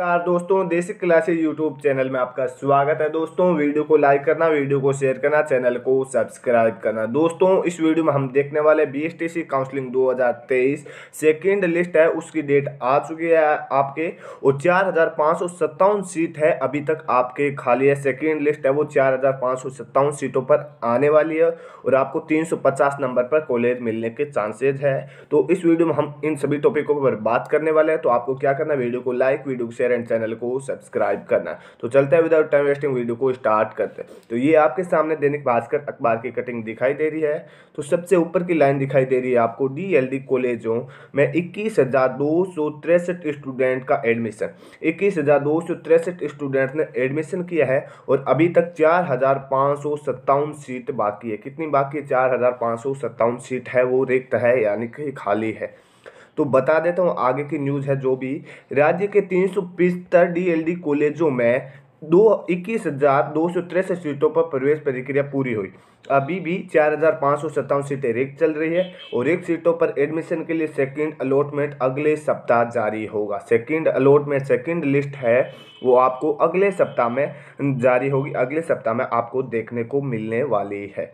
नमस्कार दोस्तों देसी क्लासी यूट्यूब चैनल में आपका स्वागत है दोस्तों वीडियो को लाइक करना वीडियो को शेयर करना चैनल को सब्सक्राइब करना दोस्तों इस वीडियो में हम देखने वाले बीएसटीसी काउंसलिंग 2023 सेकंड लिस्ट है उसकी डेट आ चुकी है आपके और चार सीट है अभी तक आपके खाली है सेकेंड लिस्ट है वो चार सीटों पर आने वाली है और आपको तीन नंबर पर कॉलेज मिलने के चांसेज है तो इस वीडियो में हम इन सभी टॉपिकों पर बात करने वाले हैं तो आपको क्या करना वीडियो को लाइक वीडियो को शेयर शेयर एंड चैनल को सब्सक्राइब करना तो चलते हैं विदाउट टाइम वेस्टिंग वीडियो को स्टार्ट करते हैं तो ये आपके सामने दैनिक भास्कर अखबार की कटिंग दिखाई दे रही है तो सबसे ऊपर की लाइन दिखाई दे रही है आपको डी कॉलेजों में इक्कीस स्टूडेंट का एडमिशन इक्कीस स्टूडेंट ने एडमिशन किया है और अभी तक चार सीट बाकी है कितनी बाकी है चार सीट है वो रिक्त है यानी कि खाली है तो बता देता हूँ आगे की न्यूज़ है जो भी राज्य के तीन सौ कॉलेजों में दो इक्कीस हजार दो सौ तिरसठ सीटों पर प्रवेश प्रक्रिया पूरी हुई अभी भी चार हजार पाँच सौ सत्तावन सीटें रिक्त चल रही है और एक सीटों पर एडमिशन के लिए सेकंड अलॉटमेंट अगले सप्ताह जारी होगा सेकंड अलॉटमेंट सेकंड लिस्ट है वो आपको अगले सप्ताह में जारी होगी अगले सप्ताह में आपको देखने को मिलने वाली है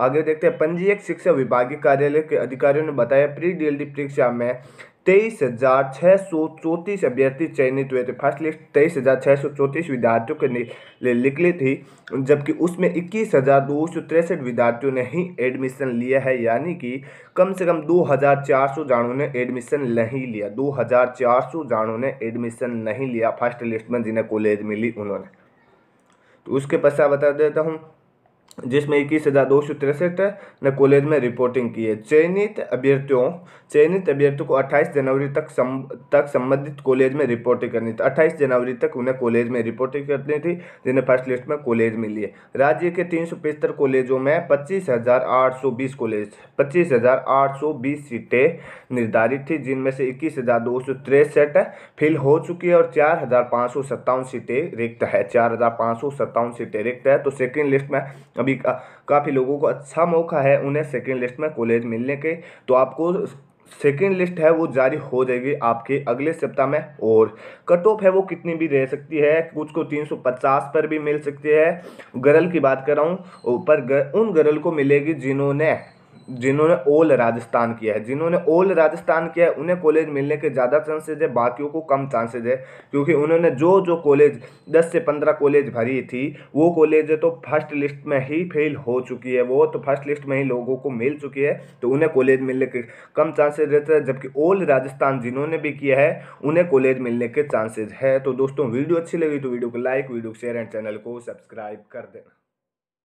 आगे देखते हैं पंजीयक शिक्षा विभागीय कार्यालय के अधिकारियों ने बताया प्री डी परीक्षा में तेईस हजार छः सौ चौंतीस अभ्यर्थी चयनित हुए थे फर्स्ट लिस्ट तेईस हजार छः सौ चौंतीस विद्यार्थियों के लिए निकली थी जबकि उसमें इक्कीस हजार दो सौ तिरसठ विद्यार्थियों ने ही एडमिशन लिया है यानी कि कम से कम दो हजार चार सौ जानों ने एडमिशन नहीं लिया दो हजार चार सौ जानों ने एडमिशन नहीं लिया फर्स्ट लिस्ट में जिन्हें कॉलेज मिली उन्होंने तो उसके पश्चात बता देता हूँ जिसमें इक्कीस हज़ार दो सौ तिरसठ ने कॉलेज में रिपोर्टिंग की है चयनित अभ्यर्थियों चयनित अभ्यर्थियों को 28 जनवरी तक सम, तक संबंधित कॉलेज में रिपोर्टिंग करनी थी 28 जनवरी तक उन्हें कॉलेज में रिपोर्टिंग करनी थी जिन्हें फर्स्ट लिस्ट में कॉलेज मिली है राज्य के तीन कॉलेजों में पच्चीस कॉलेज पच्चीस सीटें निर्धारित थी जिनमें से इक्कीस फिल हो चुकी है और चार सीटें रिक्त है चार सीटें रिक्त है तो सेकेंड लिस्ट में अभी का, काफ़ी लोगों को अच्छा मौका है उन्हें सेकेंड लिस्ट में कॉलेज मिलने के तो आपको सेकेंड लिस्ट है वो जारी हो जाएगी आपके अगले सप्ताह में और कट ऑफ है वो कितनी भी रह सकती है कुछ को 350 पर भी मिल सकती है गरल की बात कर रहा हूँ पर गर, उन गरल को मिलेगी जिन्होंने जिन्होंने ओल राजस्थान किया है जिन्होंने ओल राजस्थान किया है उन्हें कॉलेज मिलने के ज़्यादा चांसेज है बाकियों को कम चांसेज है क्योंकि उन्होंने जो जो कॉलेज दस से पंद्रह कॉलेज भरी थी वो कॉलेज तो फर्स्ट लिस्ट में ही फेल हो चुकी है वो तो फर्स्ट लिस्ट में ही लोगों को मिल चुकी है तो उन्हें कॉलेज मिलने के कम चांसेज रहते हैं जबकि ओल राजस्थान जिन्होंने भी किया है उन्हें कॉलेज मिलने के चांसेज है तो दोस्तों वीडियो अच्छी लगी तो वीडियो को लाइक वीडियो को शेयर एंड चैनल को सब्सक्राइब कर देना